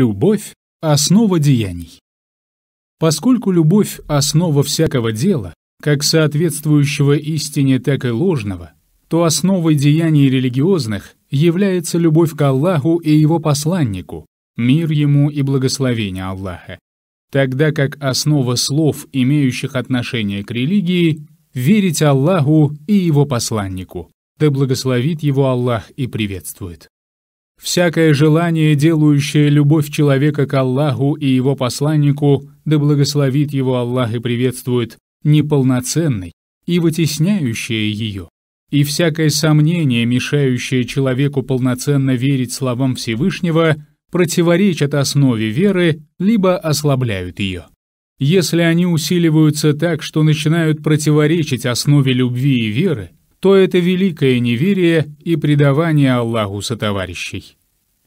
Любовь – основа деяний. Поскольку любовь – основа всякого дела, как соответствующего истине, так и ложного, то основой деяний религиозных является любовь к Аллаху и его посланнику, мир ему и благословение Аллаха, тогда как основа слов, имеющих отношение к религии, верить Аллаху и его посланнику. Да благословит его Аллах и приветствует. Всякое желание, делающее любовь человека к Аллаху и его посланнику, да благословит его Аллах и приветствует, неполноценной и вытесняющее ее. И всякое сомнение, мешающее человеку полноценно верить словам Всевышнего, противоречат основе веры, либо ослабляют ее. Если они усиливаются так, что начинают противоречить основе любви и веры, то это великое неверие и предавание Аллаху сотоварищей.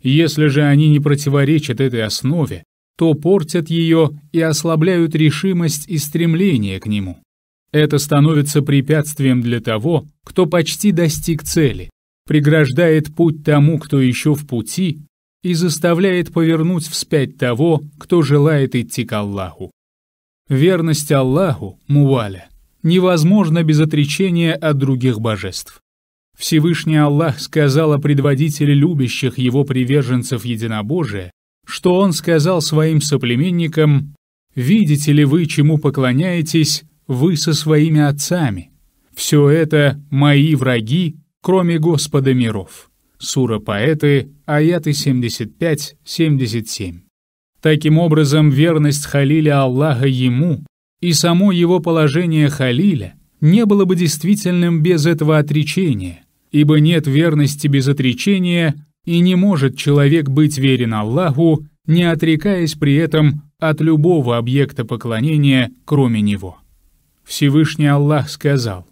Если же они не противоречат этой основе, то портят ее и ослабляют решимость и стремление к нему. Это становится препятствием для того, кто почти достиг цели, преграждает путь тому, кто еще в пути, и заставляет повернуть вспять того, кто желает идти к Аллаху. Верность Аллаху, Муваля, невозможна без отречения от других божеств. Всевышний Аллах сказал о предводителе любящих его приверженцев единобожия, что он сказал своим соплеменникам «Видите ли вы, чему поклоняетесь, вы со своими отцами? Все это мои враги, кроме Господа миров». Сура Поэты, аяты 75-77. Таким образом, верность Халиля Аллаха ему и само его положение Халиля – не было бы действительным без этого отречения, ибо нет верности без отречения, и не может человек быть верен Аллаху, не отрекаясь при этом от любого объекта поклонения, кроме Него. Всевышний Аллах сказал,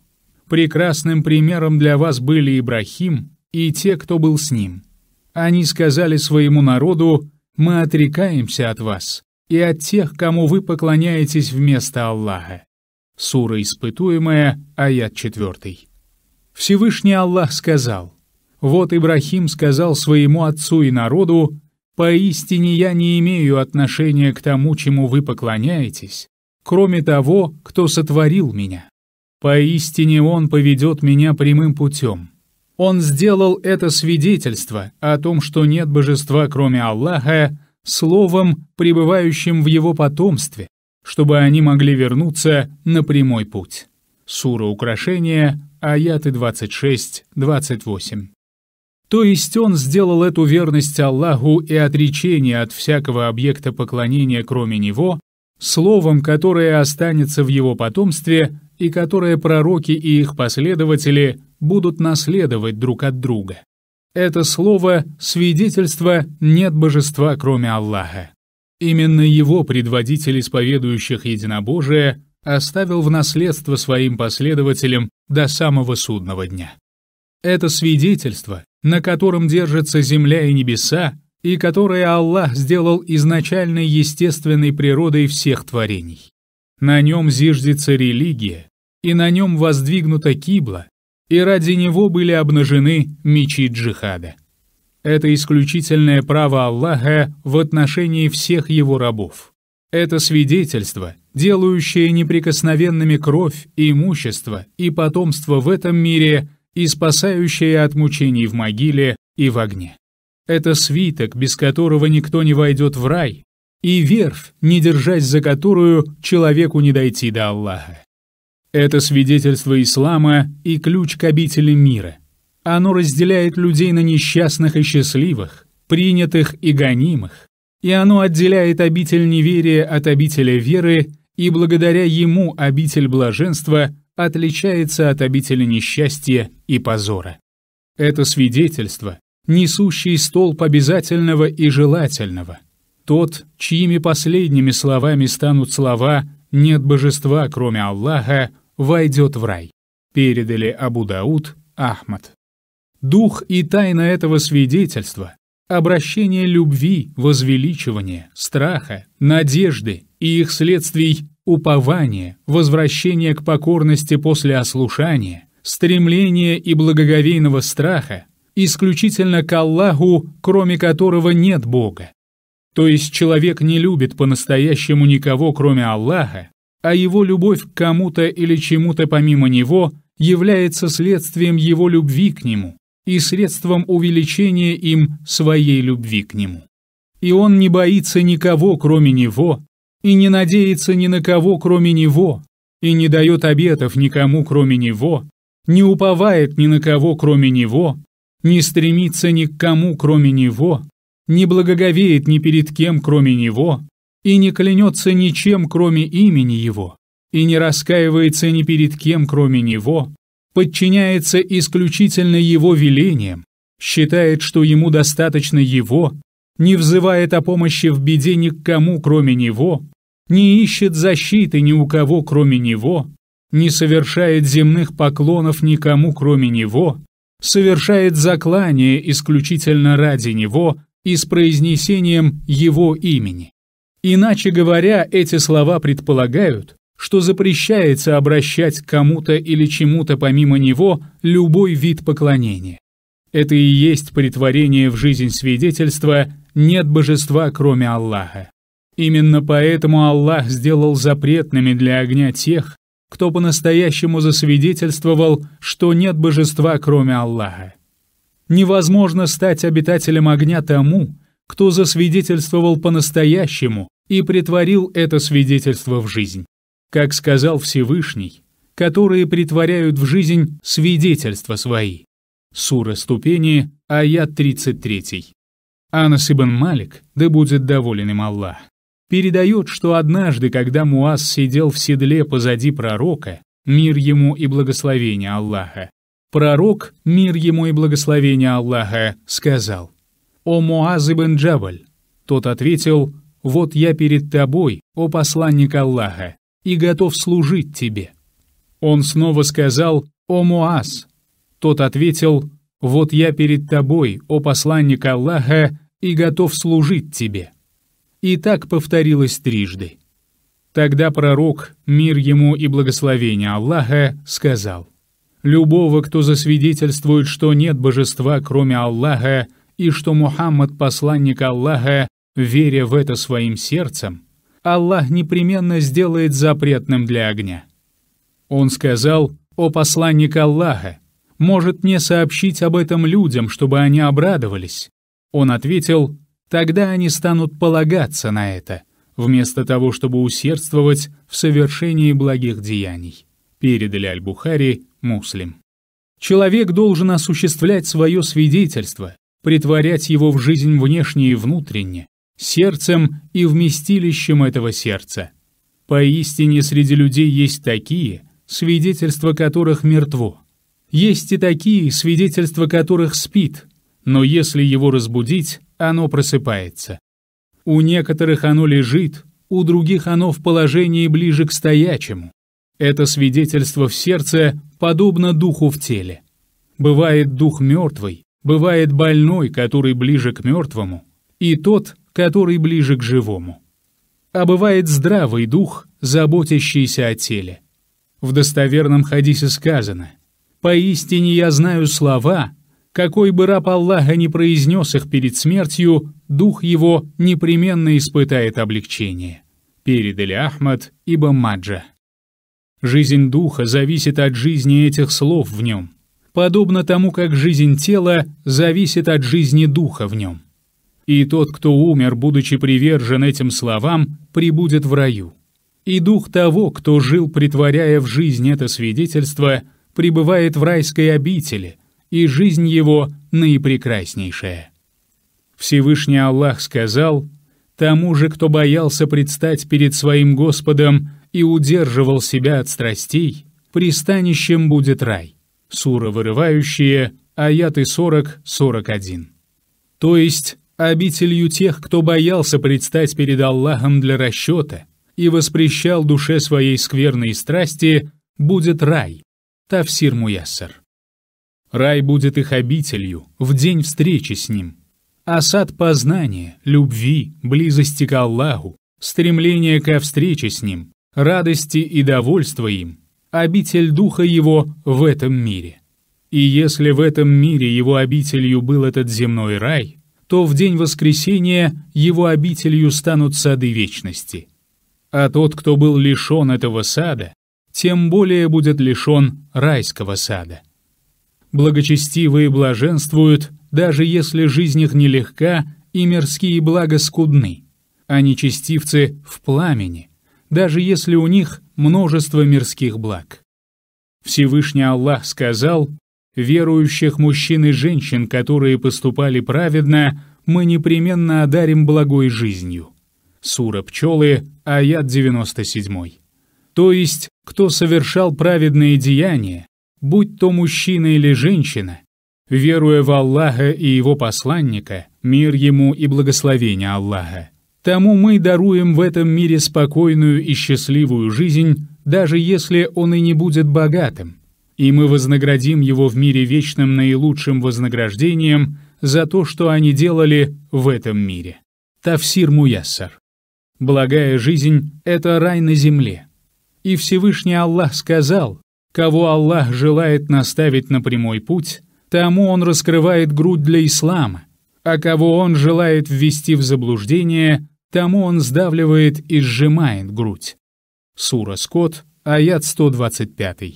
«Прекрасным примером для вас были Ибрахим и те, кто был с ним. Они сказали своему народу, «Мы отрекаемся от вас и от тех, кому вы поклоняетесь вместо Аллаха, Сура «Испытуемая», аят 4. Всевышний Аллах сказал, «Вот Ибрахим сказал своему отцу и народу, «Поистине я не имею отношения к тому, чему вы поклоняетесь, кроме того, кто сотворил меня. Поистине он поведет меня прямым путем. Он сделал это свидетельство о том, что нет божества, кроме Аллаха, словом, пребывающим в его потомстве, чтобы они могли вернуться на прямой путь. Сура украшения, аяты 26-28. То есть он сделал эту верность Аллаху и отречение от всякого объекта поклонения, кроме него, словом, которое останется в его потомстве и которое пророки и их последователи будут наследовать друг от друга. Это слово — свидетельство «нет божества, кроме Аллаха». Именно его предводитель исповедующих единобожие оставил в наследство своим последователям до самого судного дня. Это свидетельство, на котором держатся земля и небеса, и которое Аллах сделал изначальной естественной природой всех творений. На нем зиждется религия, и на нем воздвигнута кибла, и ради него были обнажены мечи джихада. Это исключительное право Аллаха в отношении всех его рабов. Это свидетельство, делающее неприкосновенными кровь, имущество и потомство в этом мире и спасающее от мучений в могиле и в огне. Это свиток, без которого никто не войдет в рай, и верфь, не держась за которую человеку не дойти до Аллаха. Это свидетельство ислама и ключ к обители мира, оно разделяет людей на несчастных и счастливых, принятых и гонимых, и оно отделяет обитель неверия от обителя веры, и благодаря ему обитель блаженства отличается от обители несчастья и позора. Это свидетельство, несущий столб обязательного и желательного, тот, чьими последними словами станут слова «нет божества, кроме Аллаха», войдет в рай, передали Абу Дауд, Ахмад. Дух и тайна этого свидетельства, обращение любви, возвеличивание страха, надежды и их следствий упование, возвращение к покорности после ослушания, стремление и благоговейного страха, исключительно к Аллаху, кроме которого нет Бога. То есть человек не любит по-настоящему никого, кроме Аллаха, а его любовь к кому-то или чему-то помимо него является следствием его любви к нему, и средством увеличения им своей любви к Нему. И Он не боится никого, кроме Него, и не надеется ни на кого, кроме Него, и не дает обетов никому, кроме Него, не уповает ни на кого, кроме Него, не стремится ни к кому, кроме Него, не благоговеет ни перед кем, кроме Него, и не клянется ничем, кроме имени Его, и не раскаивается ни перед кем, кроме Него, подчиняется исключительно его велениям, считает, что ему достаточно его, не взывает о помощи в беде ни к кому, кроме него, не ищет защиты ни у кого, кроме него, не совершает земных поклонов никому, кроме него, совершает заклание исключительно ради него и с произнесением его имени. Иначе говоря, эти слова предполагают, что запрещается обращать кому-то или чему-то помимо него любой вид поклонения. Это и есть притворение в жизнь свидетельства «нет божества, кроме Аллаха». Именно поэтому Аллах сделал запретными для огня тех, кто по-настоящему засвидетельствовал, что нет божества, кроме Аллаха. Невозможно стать обитателем огня тому, кто засвидетельствовал по-настоящему и притворил это свидетельство в жизнь как сказал Всевышний, которые притворяют в жизнь свидетельства свои. Сура ступени, аят 33. Анас ибн Малик, да будет доволен им Аллах, передает, что однажды, когда Муаз сидел в седле позади пророка, мир ему и благословение Аллаха, пророк, мир ему и благословение Аллаха, сказал, «О Муаз ибн Джабаль!» Тот ответил, «Вот я перед тобой, о посланник Аллаха, и готов служить тебе». Он снова сказал «О Муаз». Тот ответил «Вот я перед тобой, о посланник Аллаха, и готов служить тебе». И так повторилось трижды. Тогда пророк, мир ему и благословение Аллаха, сказал «Любого, кто засвидетельствует, что нет божества, кроме Аллаха, и что Мухаммад – посланник Аллаха, веря в это своим сердцем, Аллах непременно сделает запретным для огня. Он сказал, «О посланник Аллаха, может мне сообщить об этом людям, чтобы они обрадовались?» Он ответил, «Тогда они станут полагаться на это, вместо того, чтобы усердствовать в совершении благих деяний». Передали Аль-Бухари, муслим. Человек должен осуществлять свое свидетельство, притворять его в жизнь внешне и внутренне, сердцем и вместилищем этого сердца. Поистине среди людей есть такие, свидетельство которых мертво. Есть и такие, свидетельство которых спит, но если его разбудить, оно просыпается. У некоторых оно лежит, у других оно в положении ближе к стоячему. Это свидетельство в сердце подобно духу в теле. Бывает дух мертвый, бывает больной, который ближе к мертвому, и тот, который ближе к живому. А бывает здравый дух, заботящийся о теле. В достоверном хадисе сказано «Поистине я знаю слова, какой бы раб Аллаха не произнес их перед смертью, дух его непременно испытает облегчение». Передали Ахмад ибн Маджа. Жизнь духа зависит от жизни этих слов в нем, подобно тому, как жизнь тела зависит от жизни духа в нем и тот, кто умер, будучи привержен этим словам, прибудет в раю. И дух того, кто жил, притворяя в жизнь это свидетельство, пребывает в райской обители, и жизнь его наипрекраснейшая. Всевышний Аллах сказал, «Тому же, кто боялся предстать перед своим Господом и удерживал себя от страстей, пристанищем будет рай». Сура «Вырывающие», аяты 40-41. То есть, обителью тех, кто боялся предстать перед Аллахом для расчета и воспрещал душе своей скверной страсти, будет рай. Тавсир Муяссар. Рай будет их обителью в день встречи с ним. А сад познания, любви, близости к Аллаху, стремления ко встрече с ним, радости и довольства им, обитель духа его в этом мире. И если в этом мире его обителью был этот земной рай, то в день воскресения его обителью станут сады вечности. А тот, кто был лишен этого сада, тем более будет лишен райского сада. Благочестивые блаженствуют, даже если жизнь их нелегка и мирские блага скудны, а нечестивцы в пламени, даже если у них множество мирских благ. Всевышний Аллах сказал, верующих мужчин и женщин, которые поступали праведно, мы непременно одарим благой жизнью. Сура Пчелы, аят 97. То есть, кто совершал праведные деяния, будь то мужчина или женщина, веруя в Аллаха и Его посланника, мир ему и благословение Аллаха, тому мы даруем в этом мире спокойную и счастливую жизнь, даже если он и не будет богатым, и мы вознаградим его в мире вечным наилучшим вознаграждением за то, что они делали в этом мире. Тафсир Муяссар. Благая жизнь — это рай на земле. И Всевышний Аллах сказал, кого Аллах желает наставить на прямой путь, тому Он раскрывает грудь для ислама, а кого Он желает ввести в заблуждение, тому Он сдавливает и сжимает грудь. Сура Скот, аят 125.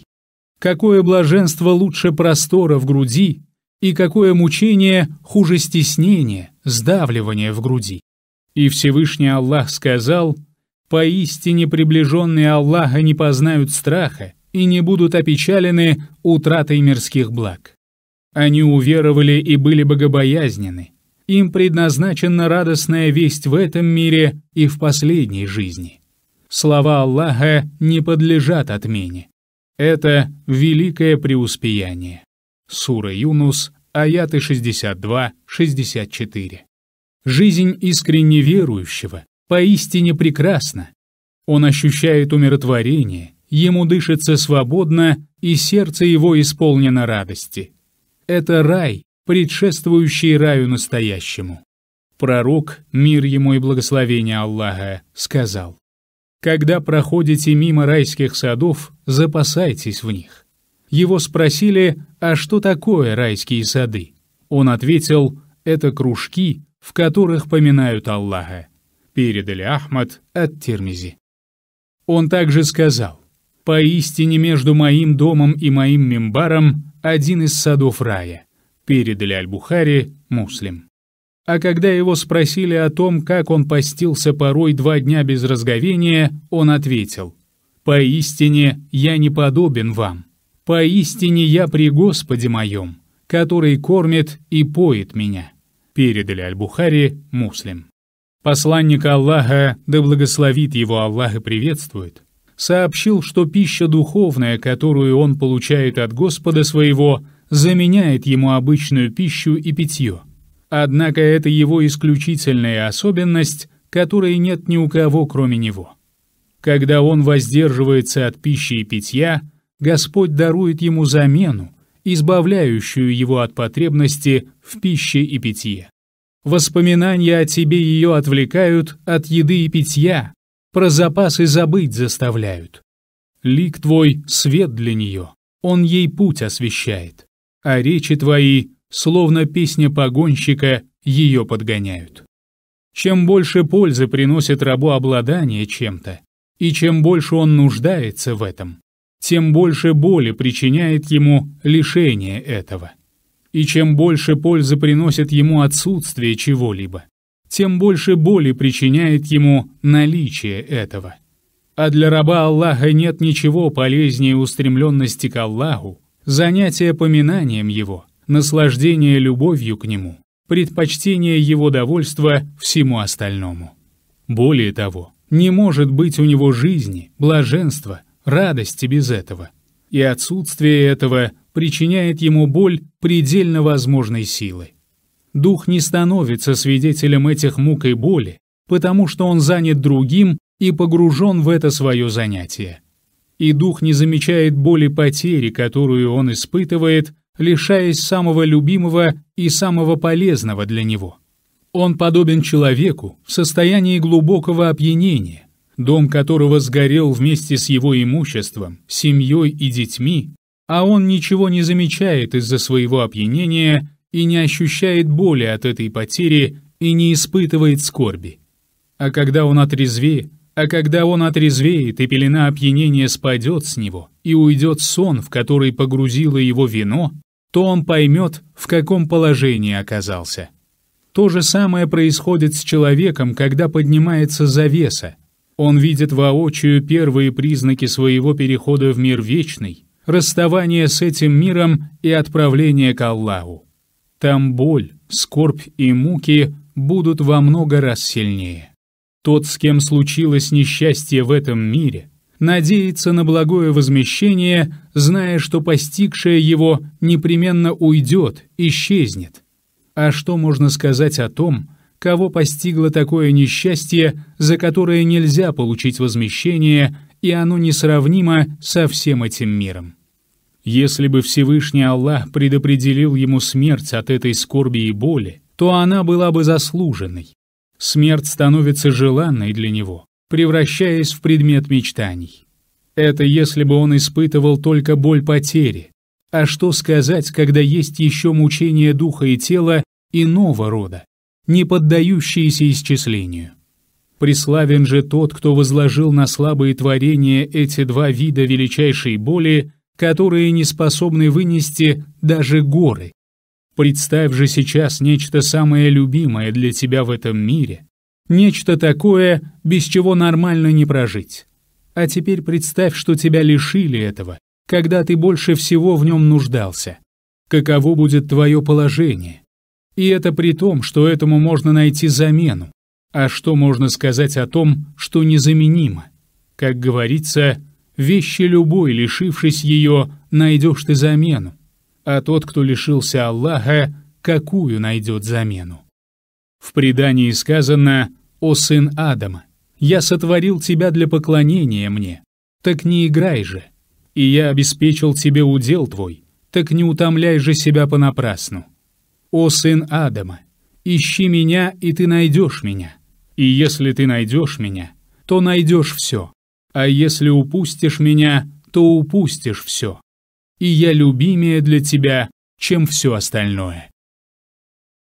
Какое блаженство лучше простора в груди, и какое мучение хуже стеснения, сдавливания в груди. И Всевышний Аллах сказал, «Поистине приближенные Аллаха не познают страха и не будут опечалены утратой мирских благ. Они уверовали и были богобоязнены. Им предназначена радостная весть в этом мире и в последней жизни. Слова Аллаха не подлежат отмене. Это великое преуспеяние. Сура Юнус, аяты 62-64. Жизнь искренне верующего поистине прекрасна. Он ощущает умиротворение, ему дышится свободно, и сердце его исполнено радости. Это рай, предшествующий раю настоящему. Пророк, мир ему и благословение Аллаха, сказал, когда проходите мимо райских садов, запасайтесь в них. Его спросили, а что такое райские сады? Он ответил, это кружки, в которых поминают Аллаха. Передали Ахмад от Термизи. Он также сказал, «Поистине между моим домом и моим мимбаром один из садов рая». Передали Аль-Бухари, муслим. А когда его спросили о том, как он постился порой два дня без разговения, он ответил, «Поистине я не подобен вам. Поистине я при Господе моем, который кормит и поет меня». Передали Аль-Бухари муслим. Посланник Аллаха, да благословит его Аллах и приветствует, сообщил, что пища духовная, которую он получает от Господа своего, заменяет ему обычную пищу и питье – Однако это его исключительная особенность, которой нет ни у кого, кроме него. Когда он воздерживается от пищи и питья, Господь дарует ему замену, избавляющую его от потребности в пище и питье. Воспоминания о тебе ее отвлекают от еды и питья, про запасы забыть заставляют. Лик твой — свет для нее, он ей путь освещает, а речи твои словно песня погонщика, ее подгоняют. Чем больше пользы приносит рабу обладание чем-то, и чем больше он нуждается в этом, тем больше боли причиняет ему лишение этого. И чем больше пользы приносит ему отсутствие чего-либо, тем больше боли причиняет ему наличие этого. А для раба Аллаха нет ничего полезнее устремленности к Аллаху, занятия поминанием Его — наслаждение любовью к нему, предпочтение его довольства всему остальному. Более того, не может быть у него жизни, блаженства, радости без этого. И отсутствие этого причиняет ему боль предельно возможной силы. Дух не становится свидетелем этих мук и боли, потому что он занят другим и погружен в это свое занятие. И дух не замечает боли потери, которую он испытывает, лишаясь самого любимого и самого полезного для него. Он подобен человеку в состоянии глубокого опьянения, дом которого сгорел вместе с его имуществом, семьей и детьми, а он ничего не замечает из-за своего опьянения и не ощущает боли от этой потери и не испытывает скорби. А когда он отрезвеет, а когда он отрезвеет, и пелена опьянения спадет с него, и уйдет сон, в который погрузило его вино, то он поймет, в каком положении оказался. То же самое происходит с человеком, когда поднимается завеса. Он видит воочию первые признаки своего перехода в мир вечный, расставание с этим миром и отправление к Аллаху. Там боль, скорбь и муки будут во много раз сильнее. Тот, с кем случилось несчастье в этом мире, надеется на благое возмещение, зная, что постигшее его непременно уйдет, исчезнет. А что можно сказать о том, кого постигло такое несчастье, за которое нельзя получить возмещение, и оно несравнимо со всем этим миром? Если бы Всевышний Аллах предопределил ему смерть от этой скорби и боли, то она была бы заслуженной. Смерть становится желанной для него, превращаясь в предмет мечтаний. Это если бы он испытывал только боль потери. А что сказать, когда есть еще мучения духа и тела иного рода, не поддающиеся исчислению? Преславен же тот, кто возложил на слабые творения эти два вида величайшей боли, которые не способны вынести даже горы. Представь же сейчас нечто самое любимое для тебя в этом мире, Нечто такое, без чего нормально не прожить. А теперь представь, что тебя лишили этого, когда ты больше всего в нем нуждался. Каково будет твое положение? И это при том, что этому можно найти замену. А что можно сказать о том, что незаменимо? Как говорится, вещи любой, лишившись ее, найдешь ты замену. А тот, кто лишился Аллаха, какую найдет замену? В предании сказано «О сын Адама, я сотворил тебя для поклонения мне, так не играй же, и я обеспечил тебе удел твой, так не утомляй же себя понапрасну. О сын Адама, ищи меня, и ты найдешь меня, и если ты найдешь меня, то найдешь все, а если упустишь меня, то упустишь все, и я любимее для тебя, чем все остальное».